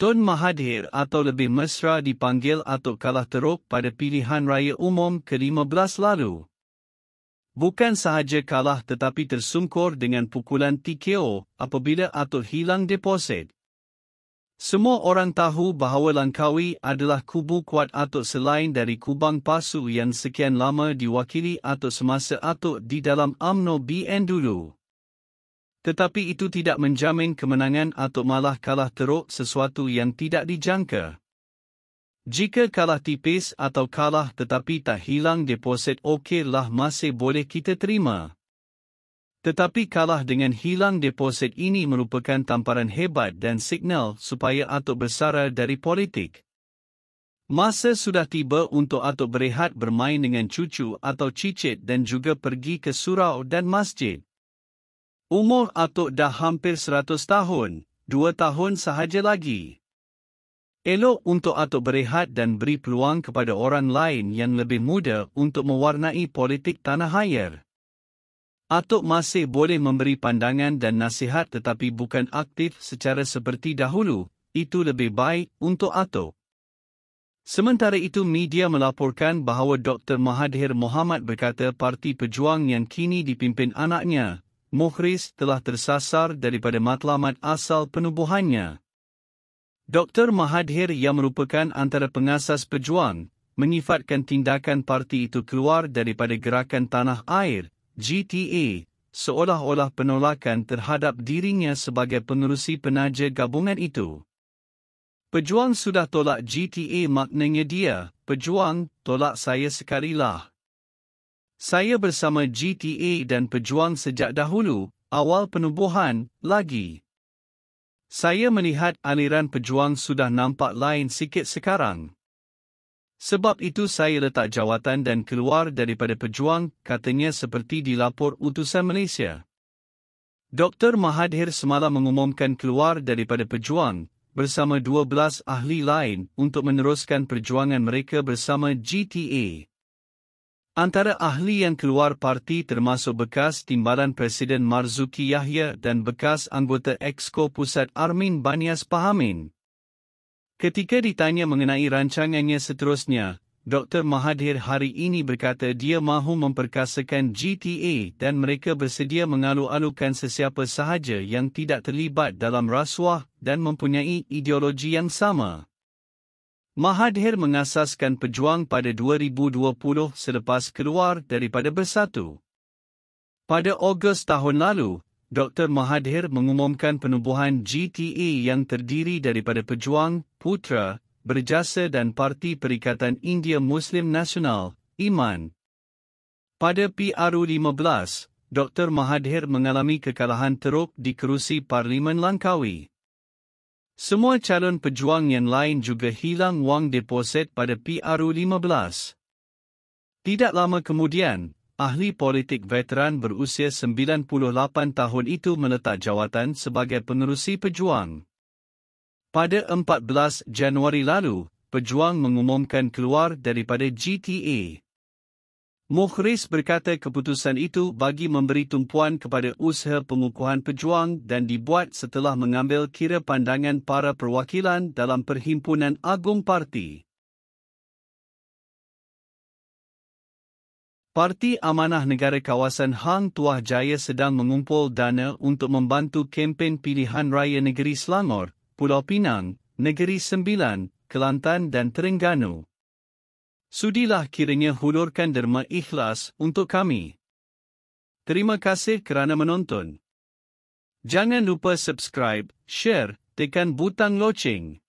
Tun Mahathir atau lebih mesra dipanggil atau kalah teruk pada pilihan raya umum ke-15 lalu. Bukan sahaja kalah tetapi tersungkur dengan pukulan TKO apabila atau hilang deposit. Semua orang tahu bahawa Langkawi adalah kubu kuat Atuk selain dari Kubang Pasu yang sekian lama diwakili Atuk semasa Atuk di dalam AMNO BN dulu tetapi itu tidak menjamin kemenangan atau malah kalah teruk sesuatu yang tidak dijangka. Jika kalah tipis atau kalah tetapi tak hilang deposit okeylah masih boleh kita terima. Tetapi kalah dengan hilang deposit ini merupakan tamparan hebat dan signal supaya Atuk bersara dari politik. Masa sudah tiba untuk Atuk berehat bermain dengan cucu atau cicit dan juga pergi ke surau dan masjid. Umur Atuk dah hampir seratus tahun, dua tahun sahaja lagi. Elok untuk Atuk berehat dan beri peluang kepada orang lain yang lebih muda untuk mewarnai politik tanah air. Atuk masih boleh memberi pandangan dan nasihat tetapi bukan aktif secara seperti dahulu, itu lebih baik untuk Atuk. Sementara itu media melaporkan bahawa Dr. Mahathir Mohamad berkata parti pejuang yang kini dipimpin anaknya, Mohris telah tersasar daripada matlamat asal penubuhannya. Dr. Mahathir yang merupakan antara pengasas pejuang, menyifatkan tindakan parti itu keluar daripada Gerakan Tanah Air, GTA, seolah-olah penolakan terhadap dirinya sebagai pengerusi penaja gabungan itu. Pejuang sudah tolak GTA maknanya dia, pejuang, tolak saya sekalilah saya bersama GTA dan pejuang sejak dahulu, awal penubuhan, lagi. Saya melihat aliran pejuang sudah nampak lain sikit sekarang. Sebab itu saya letak jawatan dan keluar daripada pejuang, katanya seperti dilapor utusan Malaysia. Dr. Mahathir semalam mengumumkan keluar daripada pejuang bersama 12 ahli lain untuk meneruskan perjuangan mereka bersama GTA. Antara ahli yang keluar parti termasuk bekas timbalan Presiden Marzuki Yahya dan bekas anggota Exco Pusat Armin Banias Pahamin. Ketika ditanya mengenai rancangannya seterusnya, Dr. Mahathir hari ini berkata dia mahu memperkasakan GTA dan mereka bersedia mengalu-alukan sesiapa sahaja yang tidak terlibat dalam rasuah dan mempunyai ideologi yang sama. Mahathir mengasaskan pejuang pada 2020 selepas keluar daripada Bersatu. Pada Ogos tahun lalu, Dr. Mahathir mengumumkan penubuhan GTE yang terdiri daripada Pejuang, Putra, Berjasa dan Parti Perikatan India Muslim Nasional, Iman. Pada PRU-15, Dr. Mahathir mengalami kekalahan teruk di kerusi Parlimen Langkawi. Semua calon pejuang yang lain juga hilang wang deposit pada PRU-15. Tidak lama kemudian, ahli politik veteran berusia 98 tahun itu meletak jawatan sebagai penerusi pejuang. Pada 14 Januari lalu, pejuang mengumumkan keluar daripada GTA. Mukhris berkata keputusan itu bagi memberi tumpuan kepada usaha pengukuhan pejuang dan dibuat setelah mengambil kira pandangan para perwakilan dalam Perhimpunan Agung Parti. Parti Amanah Negara Kawasan Hang Tuah Jaya sedang mengumpul dana untuk membantu kempen pilihan raya negeri Selangor, Pulau Pinang, Negeri Sembilan, Kelantan dan Terengganu. Sudilah kiranya hulurkan derma ikhlas untuk kami. Terima kasih kerana menonton. Jangan lupa subscribe, share, tekan butang loceng.